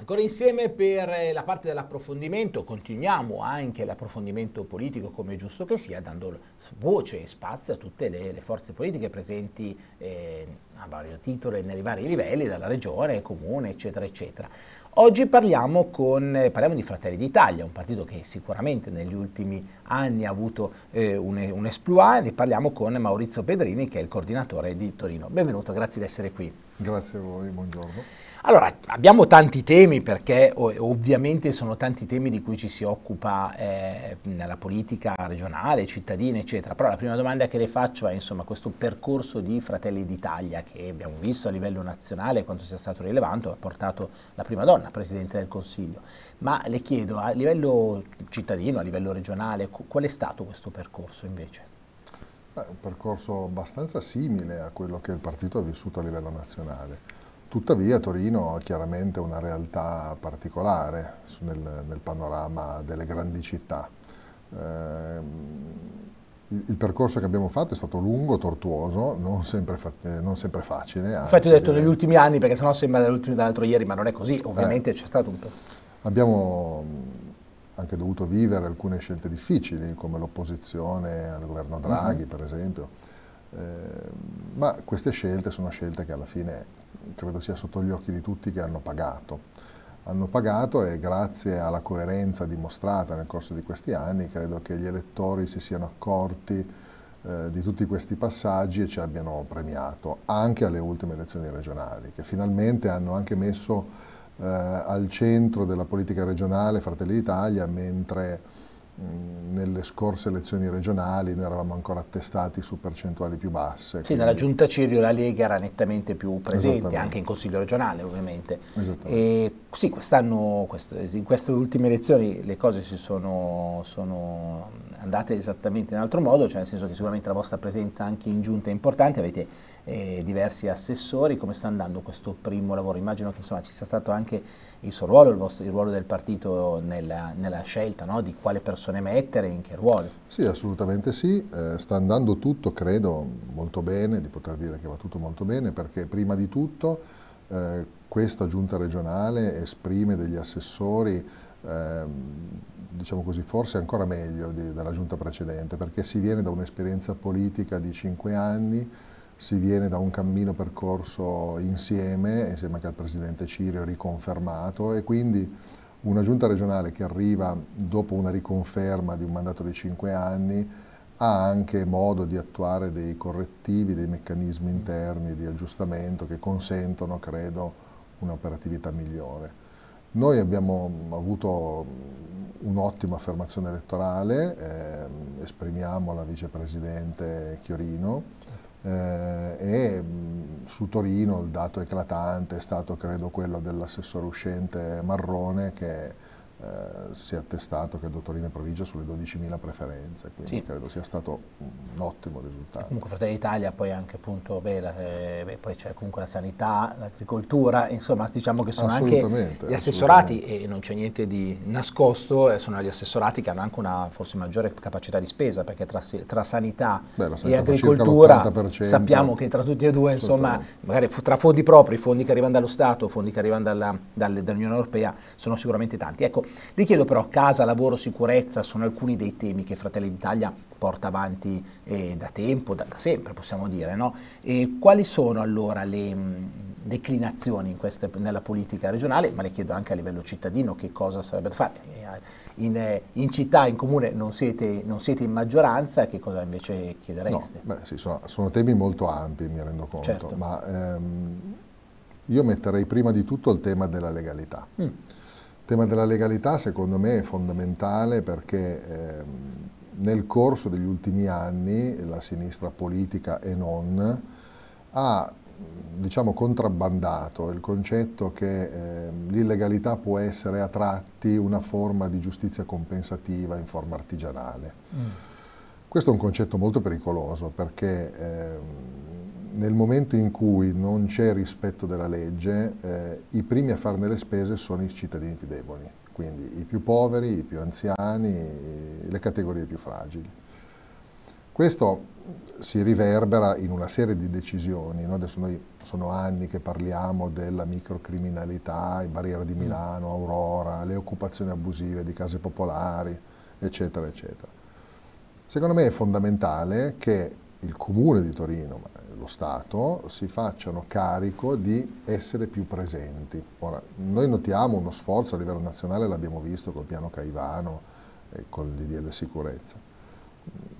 Ancora insieme per eh, la parte dell'approfondimento, continuiamo anche l'approfondimento politico come è giusto che sia, dando voce e spazio a tutte le, le forze politiche presenti eh, a vario titolo e nei vari livelli, dalla regione, comune, eccetera, eccetera. Oggi parliamo, con, eh, parliamo, di Fratelli d'Italia, un partito che sicuramente negli ultimi anni ha avuto eh, un, un esploit, e parliamo con Maurizio Pedrini che è il coordinatore di Torino. Benvenuto, grazie di essere qui. Grazie a voi, buongiorno. Allora, abbiamo tanti temi perché ovviamente sono tanti temi di cui ci si occupa eh, nella politica regionale, cittadina, eccetera, però la prima domanda che le faccio è insomma questo percorso di Fratelli d'Italia che abbiamo visto a livello nazionale quanto sia stato rilevante, ha portato la prima donna Presidente del Consiglio, ma le chiedo a livello cittadino, a livello regionale, qual è stato questo percorso invece? Beh, un percorso abbastanza simile a quello che il partito ha vissuto a livello nazionale Tuttavia Torino è chiaramente una realtà particolare nel, nel panorama delle grandi città. Eh, il, il, percorso che abbiamo fatto è stato lungo, tortuoso, non sempre, fa, eh, non sempre facile. Infatti ho detto negli ultimi anni, perché sennò sembra dell'altro ieri, ma non è così, eh. ovviamente eh, c'è stato un po'. Abbiamo mm, anche dovuto vivere alcune scelte difficili, come l'opposizione al governo Draghi, mm -hmm. per esempio. Eh, ma queste scelte sono scelte che alla fine credo sia sotto gli occhi di tutti che hanno pagato. Hanno pagato e grazie alla coerenza dimostrata nel corso di questi anni credo che gli elettori si siano accorti eh, di tutti questi passaggi e ci abbiano premiato anche alle ultime elezioni regionali che finalmente hanno anche messo eh, al centro della politica regionale Fratelli d'Italia mentre nelle scorse elezioni regionali noi eravamo ancora attestati su percentuali più basse. Sì, quindi... nella giunta Cirio la Lega era nettamente più presente, anche in consiglio regionale ovviamente. E, sì, quest'anno, quest in queste ultime elezioni le cose si sono, sono, andate esattamente in altro modo, cioè nel senso che sicuramente la vostra presenza anche in giunta è importante, avete eh, diversi assessori, come sta andando questo primo lavoro? Immagino che insomma, ci sia stato anche il suo ruolo, il, vostro, il ruolo del partito nella, nella scelta no? di quale persona possono emettere e in che ruolo. Sì, assolutamente sì, eh, sta andando tutto, credo, molto bene, di poter dire che va tutto molto bene, perché prima di tutto eh, questa giunta regionale esprime degli assessori, eh, diciamo così, forse ancora meglio di, della giunta precedente, perché si viene da un'esperienza politica di cinque anni, si viene da un cammino percorso insieme, insieme anche al presidente Cirio riconfermato e quindi una giunta regionale che arriva dopo una riconferma di un mandato di 5 anni ha anche modo di attuare dei correttivi, dei meccanismi interni di aggiustamento che consentono, credo, un'operatività migliore. Noi abbiamo mm, avuto mm, un'ottima affermazione elettorale, eh, esprimiamo la vicepresidente Chiorino, eh, e su Torino il dato eclatante è stato credo quello dell'assessore uscente Marrone che eh, si è attestato che il dottorino e Provincia sulle 12.000 preferenze, quindi sì. credo sia stato un ottimo risultato. Comunque Fratelli d'Italia poi anche appunto, beh, la, eh, beh, poi c'è comunque la sanità, l'agricoltura, insomma diciamo che sono anche gli assessorati e non c'è niente di nascosto, eh, sono gli assessorati che hanno anche una forse maggiore capacità di spesa perché tra, tra sanità, beh, sanità e agricoltura sappiamo che tra tutti e due insomma magari tra fondi propri, fondi che arrivano dallo Stato, fondi che arrivano dall'Unione Europea sono sicuramente tanti. Ecco, le chiedo però casa, lavoro, sicurezza sono alcuni dei temi che Fratelli d'Italia porta avanti eh, da tempo, da, da, sempre possiamo dire. No? quali sono allora le mh, mm, declinazioni queste, nella politica regionale, ma le chiedo anche a livello cittadino che cosa sarebbe da fare. Eh, in, eh, in città, in comune non siete, non siete, in maggioranza, che cosa invece chiedereste? No, beh, sì, sono, sono, temi molto ampi, mi rendo conto, certo. ma ehm, io metterei prima di tutto il tema della legalità. Mm il tema della legalità secondo me è fondamentale perché eh, nel corso degli ultimi anni la sinistra politica e non ha diciamo, contrabbandato il concetto che eh, l'illegalità può essere a tratti una forma di giustizia compensativa in forma artigianale. Mm. Questo è un concetto molto pericoloso perché eh, nel momento in cui non c'è rispetto della legge, eh, i primi a farne le spese sono i cittadini più deboli, quindi i più poveri, i più anziani, le categorie più fragili. Questo si riverbera in una serie di decisioni, no? adesso noi sono anni che parliamo della microcriminalità, in Barriera di mm. Milano, Aurora, le occupazioni abusive di case popolari, eccetera, eccetera. Secondo me è fondamentale che il Comune di Torino, ma Stato si facciano carico di essere più presenti. Ora, noi notiamo uno sforzo a livello nazionale, l'abbiamo visto col piano Caivano e con il DDL sicurezza,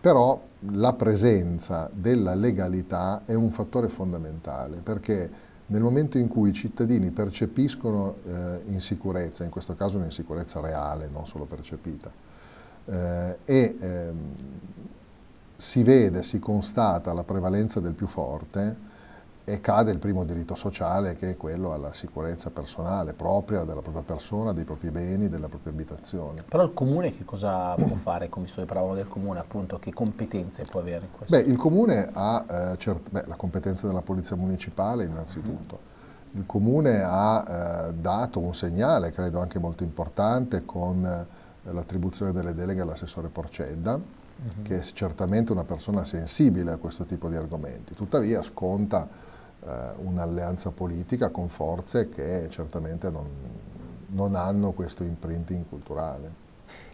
però la presenza della legalità è un fattore fondamentale perché nel momento in cui i cittadini percepiscono eh, insicurezza, in questo caso un'insicurezza reale, non solo percepita, eh, e ehm, si vede, si constata la prevalenza del più forte e cade il primo diritto sociale che è quello alla sicurezza personale propria, della propria persona, dei propri beni, della propria abitazione. Però il comune che cosa può fare, come visto che parlavamo del comune, appunto, che competenze può avere? in questo? Beh, il comune ha eh, beh, la competenza della polizia municipale innanzitutto. Il comune ha eh, dato un segnale, credo anche molto importante, con eh, l'attribuzione delle deleghe all'assessore Porcedda, che è certamente una persona sensibile a questo tipo di argomenti, tuttavia sconta eh, un'alleanza politica con forze che certamente non, non hanno questo imprinting culturale.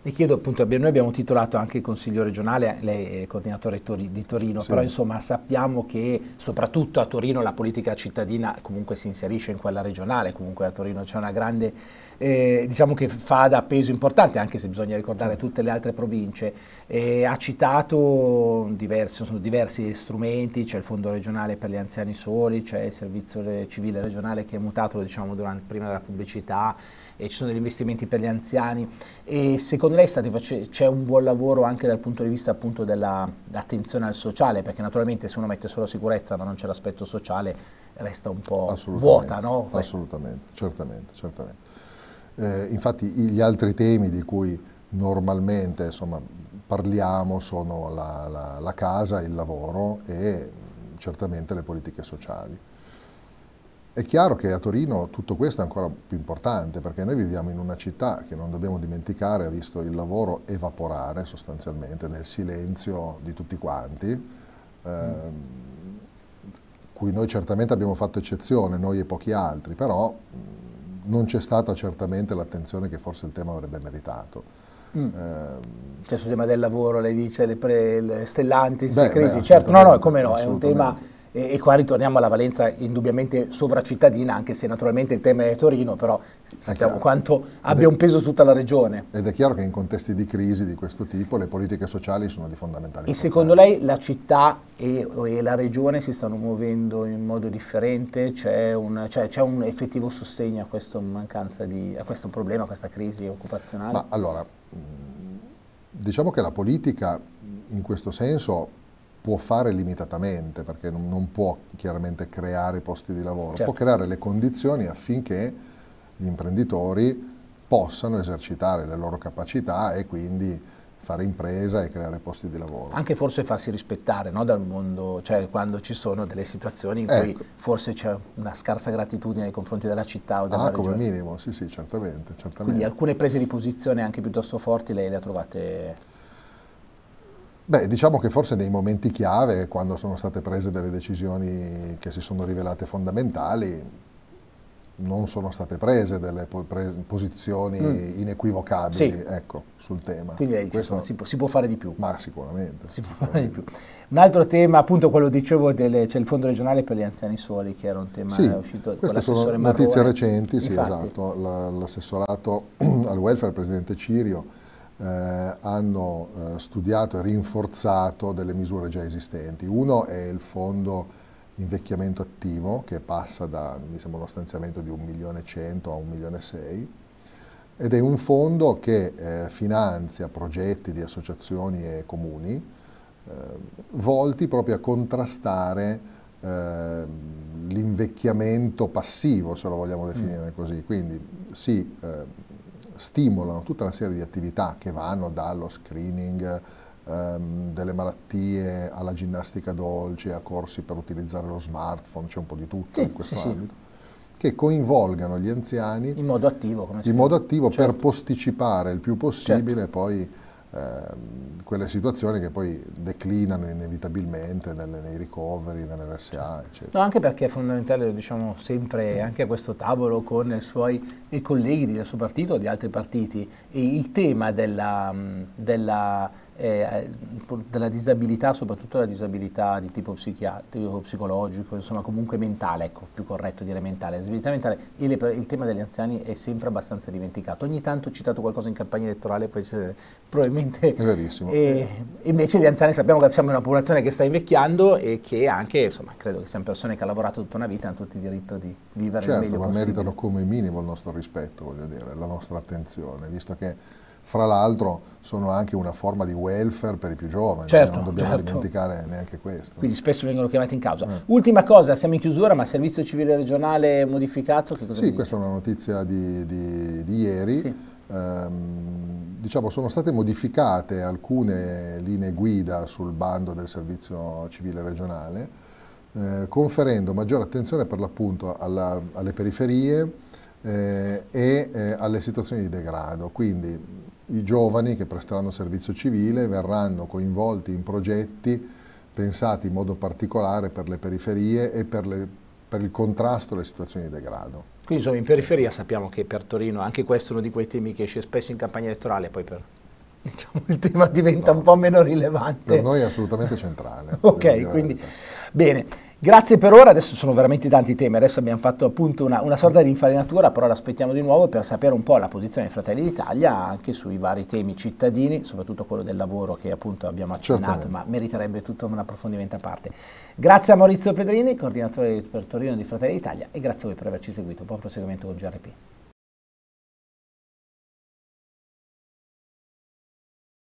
Le chiedo appunto, noi abbiamo titolato anche il Consiglio regionale, lei è coordinatore di Torino, sì. però insomma sappiamo che soprattutto a Torino la politica cittadina comunque si inserisce in quella regionale, comunque a Torino c'è una grande, eh, diciamo che fa da peso importante, anche se bisogna ricordare tutte le altre province. Eh, ha citato diversi, diversi strumenti, c'è il Fondo regionale per gli anziani soli, c'è il Servizio Civile regionale che è mutato diciamo, durante, prima della pubblicità, e ci sono degli investimenti per gli anziani. E secondo lei face- c'è un buon lavoro anche dal punto di vista appunto dell'attenzione al sociale? Perché naturalmente se uno mette solo sicurezza ma non c'è l'aspetto sociale resta un po' vuota, no? Assolutamente, certamente, certamente. Eh, infatti gli altri temi di cui normalmente insomma, parliamo sono la, la, la casa, il lavoro e certamente le politiche sociali. È chiaro che a Torino tutto questo è ancora più importante perché noi viviamo in una città che non dobbiamo dimenticare ha visto il lavoro evaporare sostanzialmente nel silenzio di tutti quanti, eh, cui noi certamente abbiamo fatto eccezione, noi e pochi altri, però non c'è stata certamente l'attenzione che forse il tema avrebbe meritato. Mm. Eh, cioè sul tema del lavoro, lei dice, le, pre, le stellanti, beh, crisi, beh, certo, no, no, come no, è un tema e, e, qua ritorniamo alla valenza indubbiamente sovracittadina, anche se naturalmente il tema è Torino, però sappiamo quanto abbia è, un peso tutta la regione. Ed è chiaro che in contesti di crisi di questo tipo le politiche sociali sono di fondamentale importanza. E secondo lei la città e, e, la regione si stanno muovendo in modo differente? C'è un, cioè, c'è un effettivo sostegno a, questo di, a questo problema, a questa crisi occupazionale? Ma allora, diciamo che la politica in questo senso può fare limitatamente, perché non, non può chiaramente creare posti di lavoro, certo. può creare le condizioni affinché gli imprenditori possano esercitare le loro capacità e quindi fare impresa e creare posti di lavoro. Anche forse farsi rispettare no, dal mondo, cioè quando ci sono delle situazioni in ecco. cui forse c'è una scarsa gratitudine nei confronti della città o della ah, come minimo, sì sì, certamente, certamente. Quindi alcune prese di posizione anche piuttosto forti lei le ha trovate... Beh, diciamo che forse nei momenti chiave, quando sono state prese delle decisioni che si sono rivelate fondamentali, non sono state prese delle posizioni mm. inequivocabili sì. ecco, sul tema. Quindi lei dice, Questo, insomma, si, può, si, può, fare di più. Ma sicuramente. Si può sicuramente. Più. Un altro tema, appunto quello dicevo, c'è cioè il Fondo regionale per gli anziani soli, che era un tema sì, uscito con l'assessore Marrone. notizie recenti, sì Infatti. esatto, l'assessorato al welfare, il presidente Cirio, eh, hanno eh, studiato e rinforzato delle misure già esistenti. Uno è il fondo invecchiamento attivo che passa da sembra, diciamo, uno stanziamento di 1 milione e 100 a 1 milione e 6 ed è un fondo che eh, finanzia progetti di associazioni e comuni eh, volti proprio a contrastare eh, l'invecchiamento passivo, se lo vogliamo definire mm. così. Quindi sì, eh, stimolano tutta una serie di attività che vanno dallo screening ehm, delle malattie alla ginnastica dolce, a corsi per utilizzare lo smartphone, c'è un po' di tutto sì, in questo sì, ambito. Sì che coinvolgano gli anziani in modo attivo, in modo attivo certo. per posticipare il più possibile certo. poi Ehm, quelle situazioni che poi declinano inevitabilmente nelle, nei ricoveri, nell'RSA, eccetera. No, anche perché è fondamentale, lo diciamo sempre anche a questo tavolo con i suoi i colleghi del suo partito o di altri partiti, e il tema della, della eh, eh, della disabilità, soprattutto la disabilità di tipo psichiatrico, psicologico, insomma comunque mentale, ecco, più corretto dire mentale, la disabilità mentale e le, il tema degli anziani è sempre abbastanza dimenticato. Ogni tanto ho citato qualcosa in campagna elettorale, poi se, probabilmente... È verissimo. E, eh, invece gli anziani sappiamo che siamo una popolazione che sta invecchiando e che anche, insomma, credo che siano persone che hanno lavorato tutta una vita, hanno tutti il diritto di vivere certo, meglio ma possibile. meritano come minimo il nostro rispetto, voglio dire, la nostra attenzione, visto che fra l'altro sono anche una forma di welfare per i più giovani, certo, non dobbiamo certo. dimenticare neanche questo. Quindi spesso vengono chiamati in causa. Eh. Ultima cosa, siamo in chiusura, ma il servizio civile regionale modificato? sì, questa è una notizia di, di, di ieri. Sì. Ehm, diciamo, sono state modificate alcune linee guida sul bando del servizio civile regionale, eh, conferendo maggiore attenzione per l'appunto alle periferie, eh, e eh, alle situazioni di degrado. Quindi i giovani che presteranno servizio civile verranno coinvolti in progetti pensati in modo particolare per le periferie e per, le, per il contrasto alle situazioni di degrado. Quindi insomma in periferia sappiamo che per Torino anche questo è uno di quei temi che esce spesso in campagna elettorale, poi per diciamo, il tema diventa no, un po' meno rilevante. Per noi è assolutamente centrale. ok, quindi Bene, grazie per ora, adesso sono veramente tanti temi, adesso abbiamo fatto appunto una, una sorta di infarinatura, però l'aspettiamo di nuovo per sapere un po' la posizione dei Fratelli d'Italia anche sui vari temi cittadini, soprattutto quello del lavoro che appunto abbiamo accennato, Certamente. ma meriterebbe tutto un approfondimento a parte. Grazie a Maurizio Pedrini, coordinatore per Torino di Fratelli d'Italia e grazie a voi per averci seguito. Buon proseguimento con GRP.